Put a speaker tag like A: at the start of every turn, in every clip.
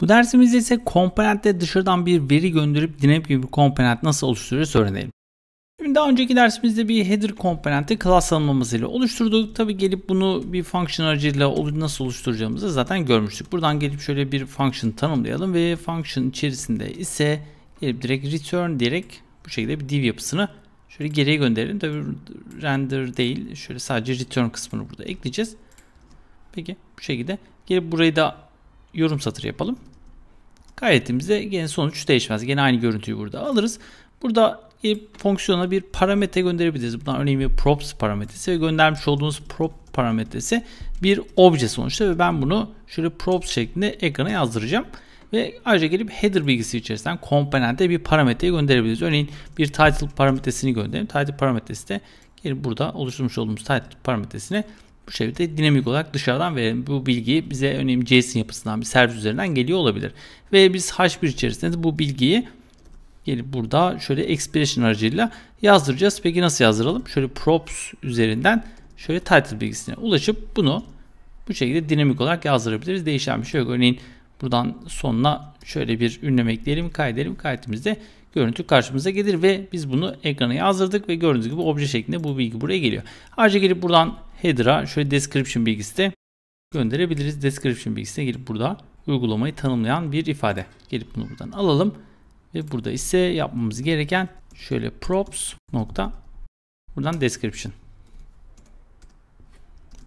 A: Bu dersimizde ise komponentte dışarıdan bir veri gönderip dinamik bir komponent nasıl oluştururuz öğrenelim. Şimdi daha önceki dersimizde bir header komponenti class tanımlamasıyla oluşturduk. Tabi gelip bunu bir function aracıyla nasıl oluşturacağımızı zaten görmüştük. Buradan gelip şöyle bir function tanımlayalım ve function içerisinde ise gelip direkt return diyerek bu şekilde bir div yapısını şöyle geriye gönderelim. Tabi render değil şöyle sadece return kısmını burada ekleyeceğiz. Peki bu şekilde gelip burayı da yorum satırı yapalım. Gayretimizde yine sonuç değişmez. Yine aynı görüntüyü burada alırız. Burada gelip fonksiyona bir parametre gönderebiliriz. Bundan örneğin bir props parametresi ve göndermiş olduğumuz prop parametresi bir obje sonuçta ve ben bunu şöyle props şeklinde ekrana yazdıracağım. Ve ayrıca gelip header bilgisi içerisinden komponente bir parametreyi gönderebiliriz. Örneğin bir title parametresini gönderelim. Title parametresi de gelip burada oluşturmuş olduğumuz title parametresine bu şekilde dinamik olarak dışarıdan ve bu bilgi bize örneğin JSON yapısından bir servis üzerinden geliyor olabilir. Ve biz H1 içerisinde bu bilgiyi gelip burada şöyle expression aracıyla yazdıracağız. Peki nasıl yazdıralım? Şöyle props üzerinden şöyle title bilgisine ulaşıp bunu bu şekilde dinamik olarak yazdırabiliriz. Değişen bir şey yok. Örneğin buradan sonuna şöyle bir ünleme ekleyelim, kaydedelim. kaydımızda görüntü karşımıza gelir ve biz bunu ekrana yazdırdık ve gördüğünüz gibi obje şeklinde bu bilgi buraya geliyor. Ayrıca gelip buradan header'a şöyle description bilgisi de gönderebiliriz. Description bilgisine gelip burada uygulamayı tanımlayan bir ifade. Gelip bunu buradan alalım ve burada ise yapmamız gereken şöyle props nokta buradan description.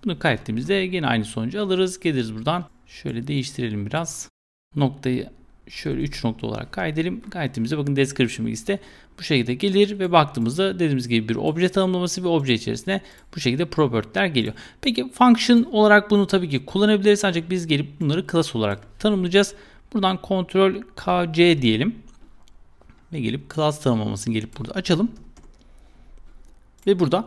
A: Bunu kaydettiğimizde yine aynı sonucu alırız. Geliriz buradan. Şöyle değiştirelim biraz. Noktayı şöyle 3 nokta olarak kaydedelim. Kaydettiğimizde bakın description bilgisi bu şekilde gelir ve baktığımızda dediğimiz gibi bir obje tanımlaması ve obje içerisinde bu şekilde property'ler geliyor. Peki function olarak bunu tabii ki kullanabiliriz ancak biz gelip bunları class olarak tanımlayacağız. Buradan kontrol kc diyelim ve gelip class tanımlamasını gelip burada açalım. Ve burada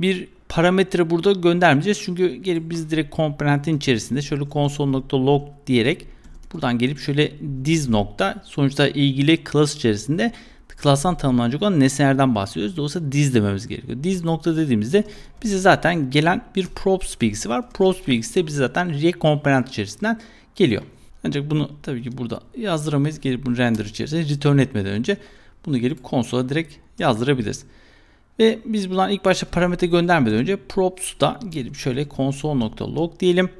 A: bir parametre burada göndermeyeceğiz. Çünkü gelip biz direkt komponentin içerisinde şöyle console.log diyerek Buradan gelip şöyle diz nokta sonuçta ilgili class içerisinde class'tan tanımlanacak olan nesnelerden bahsediyoruz. Dolayısıyla diz dememiz gerekiyor. Diz nokta dediğimizde bize zaten gelen bir props bilgisi var. Props bilgisi de bize zaten React component içerisinden geliyor. Ancak bunu tabii ki burada yazdıramayız. Gelip bunu render içerisinde return etmeden önce bunu gelip konsola direkt yazdırabiliriz. Ve biz buradan ilk başta parametre göndermeden önce props da gelip şöyle console.log diyelim.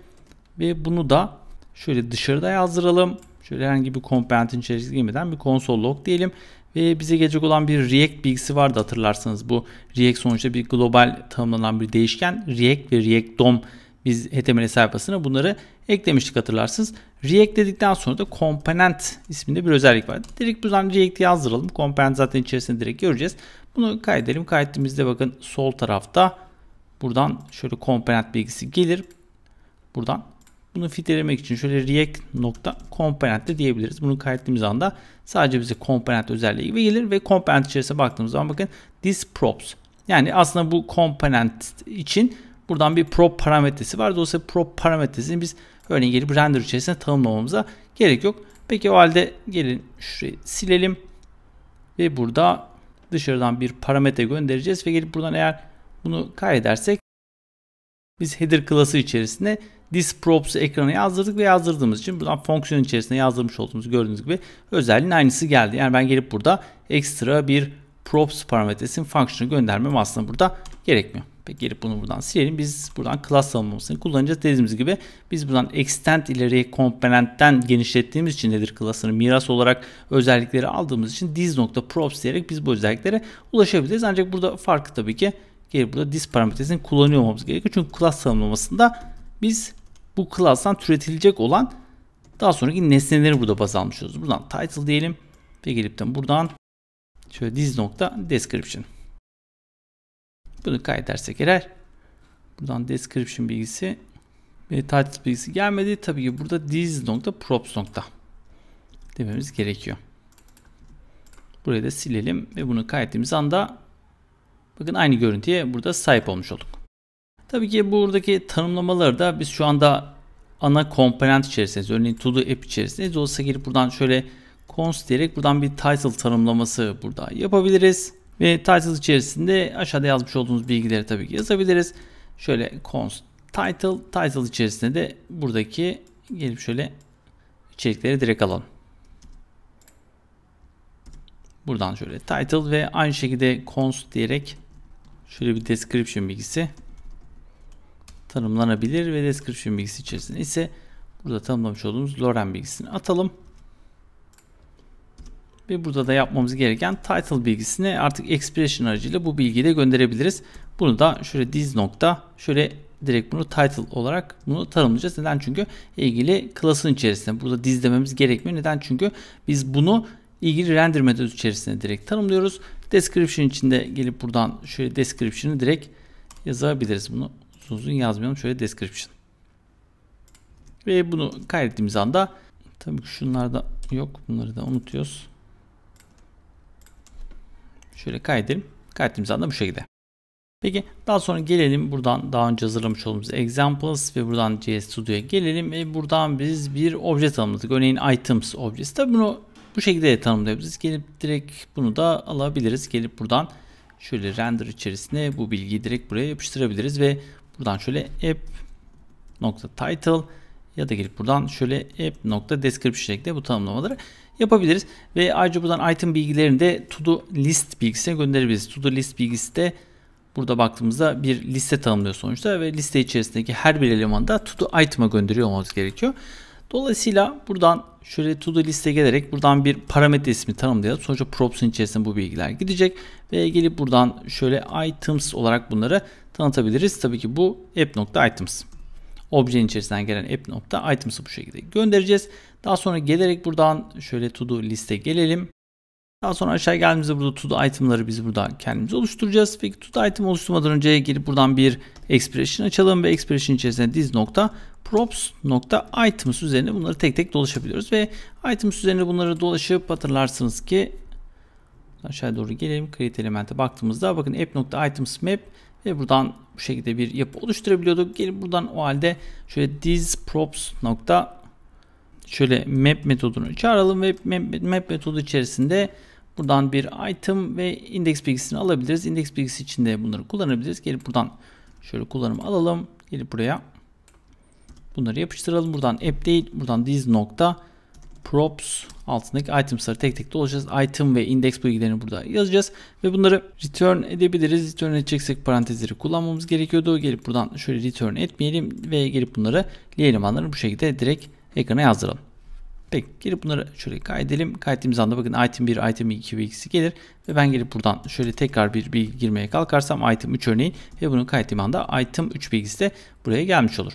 A: Ve bunu da Şöyle dışarıda yazdıralım. Şöyle herhangi bir komponentin içerisine girmeden bir console log diyelim. Ve bize gelecek olan bir React bilgisi vardı hatırlarsanız. Bu React sonuçta bir global tanımlanan bir değişken. React ve React DOM biz HTML sayfasına bunları eklemiştik hatırlarsınız. React dedikten sonra da Component isminde bir özellik var. Direkt buradan React yazdıralım. Component zaten içerisinde direkt göreceğiz. Bunu kaydedelim. Kaydettiğimizde bakın sol tarafta buradan şöyle Component bilgisi gelir. Buradan bunu filtrelemek için şöyle react nokta komponent diyebiliriz. Bunu kaydettiğimiz anda sadece bize component özelliği gibi gelir ve component içerisine baktığımız zaman bakın this props. Yani aslında bu component için buradan bir prop parametresi var. Dolayısıyla prop parametresini biz örneğin gelip render içerisine tanımlamamıza gerek yok. Peki o halde gelin şurayı silelim ve burada dışarıdan bir parametre göndereceğiz ve gelip buradan eğer bunu kaydedersek biz header klası içerisinde disk props'u ekrana yazdırdık ve yazdırdığımız için buradan fonksiyon içerisinde yazdırmış olduğumuz gördüğünüz gibi özelliğin aynısı geldi. Yani ben gelip burada ekstra bir props parametresinin function'ı göndermem aslında burada gerekmiyor. Peki gelip bunu buradan silelim. Biz buradan class savunmasını kullanacağız. Dediğimiz gibi biz buradan extend ileri komponentten genişlettiğimiz için nedir class'ını miras olarak özellikleri aldığımız için this.props diyerek biz bu özelliklere ulaşabiliriz. Ancak burada farkı tabii ki gelip burada this parametresini kullanıyor olmamız gerekiyor. Çünkü class savunmasında biz bu class'tan türetilecek olan daha sonraki nesneleri burada baz almışız. Buradan title diyelim ve gelip de buradan şöyle diz nokta description. Bunu kaydedersek eğer buradan description bilgisi ve title bilgisi gelmedi. Tabii ki burada diz nokta props nokta dememiz gerekiyor. Burayı da silelim ve bunu kaydettiğimiz anda bakın aynı görüntüye burada sahip olmuş olduk. Tabii ki buradaki tanımlamaları da biz şu anda ana komponent içerisindeyiz. Örneğin to do app içerisindeyiz. Dolayısıyla girip buradan şöyle const diyerek buradan bir title tanımlaması burada yapabiliriz. Ve title içerisinde aşağıda yazmış olduğunuz bilgileri tabii ki yazabiliriz. Şöyle const title, title içerisinde de buradaki gelip şöyle içerikleri direkt alalım. Buradan şöyle title ve aynı şekilde const diyerek şöyle bir description bilgisi tanımlanabilir ve description bilgisi içerisinde ise burada tanımlamış olduğumuz lorem bilgisini atalım. Ve burada da yapmamız gereken title bilgisini artık expression aracıyla bu bilgiyi de gönderebiliriz. Bunu da şöyle diz nokta şöyle direkt bunu title olarak bunu tanımlayacağız. Neden? Çünkü ilgili class'ın içerisinde. Burada diz dememiz gerekmiyor. Neden? Çünkü biz bunu ilgili render metodu içerisinde direkt tanımlıyoruz. Description içinde gelip buradan şöyle description'ı direkt yazabiliriz bunu uzun uzun yazmayalım. Şöyle description. Ve bunu kaydettiğimiz anda tabii ki şunlarda yok. Bunları da unutuyoruz. Şöyle kaydedelim. Kaydettiğimiz anda bu şekilde. Peki daha sonra gelelim buradan daha önce hazırlamış olduğumuz examples ve buradan CS studio'ya gelelim ve buradan biz bir obje tanımladık. Örneğin items objesi. Tabi bunu bu şekilde de tanımlayabiliriz. Gelip direkt bunu da alabiliriz. Gelip buradan şöyle render içerisine bu bilgiyi direkt buraya yapıştırabiliriz ve Buradan şöyle app nokta title ya da gelip buradan şöyle app nokta description şeklinde bu tanımlamaları yapabiliriz. Ve ayrıca buradan item bilgilerini de to do list bilgisine gönderebiliriz. To do list bilgisi de burada baktığımızda bir liste tanımlıyor sonuçta ve liste içerisindeki her bir elemanı da to do item'a gönderiyor olmamız gerekiyor. Dolayısıyla buradan şöyle to do liste gelerek buradan bir parametre ismi tanımlayalım. Sonuçta props'un içerisinde bu bilgiler gidecek ve gelip buradan şöyle items olarak bunları tanıtabiliriz. Tabii ki bu app.items. Objenin içerisinden gelen app.items'ı bu şekilde göndereceğiz. Daha sonra gelerek buradan şöyle to do liste gelelim. Daha sonra aşağı geldiğimizde burada to do item'ları biz burada kendimiz oluşturacağız. Peki to do item oluşturmadan önce gelip buradan bir expression açalım ve expression içerisinde this props items üzerine bunları tek tek dolaşabiliyoruz ve items üzerine bunları dolaşıp hatırlarsınız ki aşağı doğru gelelim create elemente baktığımızda bakın app items map ve buradan bu şekilde bir yapı oluşturabiliyorduk. Gelip buradan o halde şöyle disprops nokta şöyle map metodunu çağıralım ve map, map metodu içerisinde buradan bir item ve index bilgisini alabiliriz. Index bilgisi içinde bunları kullanabiliriz. Gelip buradan şöyle kullanımı alalım. Gelip buraya bunları yapıştıralım. Buradan app değil, buradan this nokta props altındaki itemsları tek tek dolaşacağız. Item ve index bilgilerini burada yazacağız ve bunları return edebiliriz. Return edeceksek parantezleri kullanmamız gerekiyordu. Gelip buradan şöyle return etmeyelim ve gelip bunları elemanları bu şekilde direkt ekrana yazdıralım. Peki gelip bunları şöyle kaydedelim. Kaydettiğimiz anda bakın item 1, item 2 ve ikisi gelir. Ve ben gelip buradan şöyle tekrar bir bilgi girmeye kalkarsam item 3 örneği ve bunu kaydettiğim anda item 3 bilgisi de buraya gelmiş olur.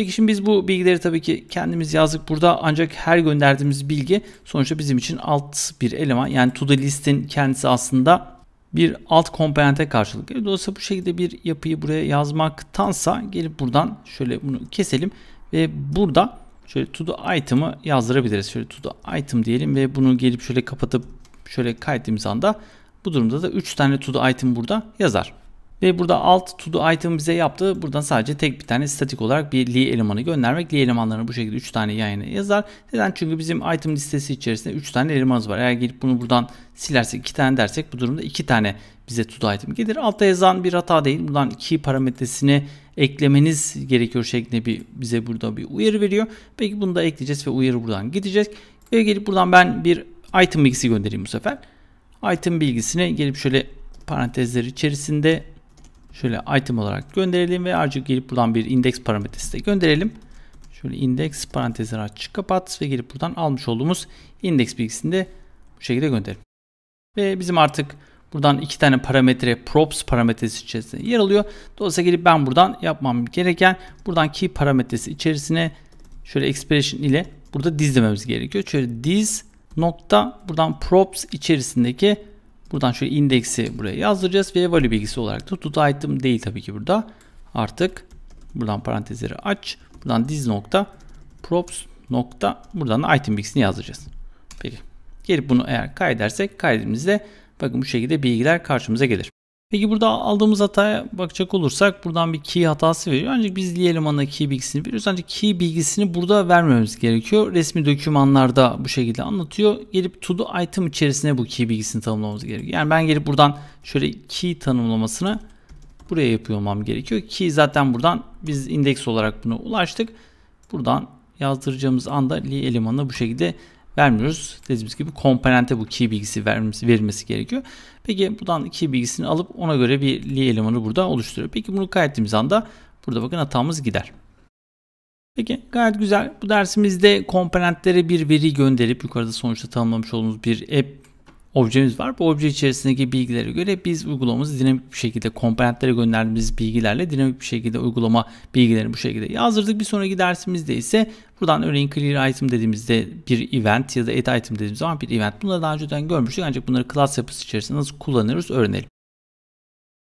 A: Peki şimdi biz bu bilgileri tabii ki kendimiz yazdık burada ancak her gönderdiğimiz bilgi sonuçta bizim için alt bir eleman. Yani to do list'in kendisi aslında bir alt komponente karşılık e, Dolayısıyla bu şekilde bir yapıyı buraya yazmaktansa gelip buradan şöyle bunu keselim ve burada şöyle to do item'ı yazdırabiliriz. Şöyle to do item diyelim ve bunu gelip şöyle kapatıp şöyle kaydettiğimiz anda bu durumda da 3 tane to do item burada yazar. Ve burada alt to do item bize yaptı. Buradan sadece tek bir tane statik olarak bir li elemanı göndermek. Li elemanlarını bu şekilde 3 tane yan yazar. Neden? Çünkü bizim item listesi içerisinde 3 tane elemanız var. Eğer gelip bunu buradan silersek 2 tane dersek bu durumda 2 tane bize to do item gelir. Altta yazan bir hata değil. Buradan key parametresini eklemeniz gerekiyor şeklinde bir bize burada bir uyarı veriyor. Peki bunu da ekleyeceğiz ve uyarı buradan gidecek. Ve gelip buradan ben bir item bilgisi göndereyim bu sefer. Item bilgisine gelip şöyle parantezler içerisinde Şöyle item olarak gönderelim ve ayrıca gelip buradan bir index parametresi de gönderelim. Şöyle index parantezleri aç kapat ve gelip buradan almış olduğumuz index bilgisini de bu şekilde gönderelim. Ve bizim artık buradan iki tane parametre props parametresi içerisinde yer alıyor. Dolayısıyla gelip ben buradan yapmam gereken buradan key parametresi içerisine şöyle expression ile burada dizlememiz gerekiyor. Şöyle diz nokta buradan props içerisindeki Buradan şöyle indeksi buraya yazdıracağız ve value bilgisi olarak da to item değil tabii ki burada. Artık buradan parantezleri aç. Buradan diz nokta props nokta buradan da item bilgisini yazdıracağız. Peki. Gelip bunu eğer kaydedersek kaydettiğimizde bakın bu şekilde bilgiler karşımıza gelir. Peki burada aldığımız hataya bakacak olursak buradan bir key hatası veriyor. Ancak biz Lee elemanına key bilgisini veriyoruz. Ancak key bilgisini burada vermemiz gerekiyor. Resmi dokümanlarda bu şekilde anlatıyor. Gelip to do item içerisine bu key bilgisini tanımlamamız gerekiyor. Yani ben gelip buradan şöyle key tanımlamasını buraya yapıyor olmam gerekiyor. Key zaten buradan biz indeks olarak buna ulaştık. Buradan yazdıracağımız anda li elemanına bu şekilde vermiyoruz. Dediğimiz gibi komponente bu key bilgisi vermesi, verilmesi gerekiyor. Peki buradan key bilgisini alıp ona göre bir li elemanı burada oluşturuyor. Peki bunu kaydettiğimiz anda burada bakın hatamız gider. Peki gayet güzel. Bu dersimizde komponentlere bir veri gönderip yukarıda sonuçta tanımlamış olduğumuz bir app objemiz var. Bu obje içerisindeki bilgilere göre biz uygulamamızı dinamik bir şekilde komponentlere gönderdiğimiz bilgilerle dinamik bir şekilde uygulama bilgilerini bu şekilde yazdırdık. Bir sonraki dersimizde ise buradan örneğin clear item dediğimizde bir event ya da add item dediğimiz zaman bir event. Bunları daha önceden görmüştük ancak bunları class yapısı içerisinde nasıl kullanırız öğrenelim.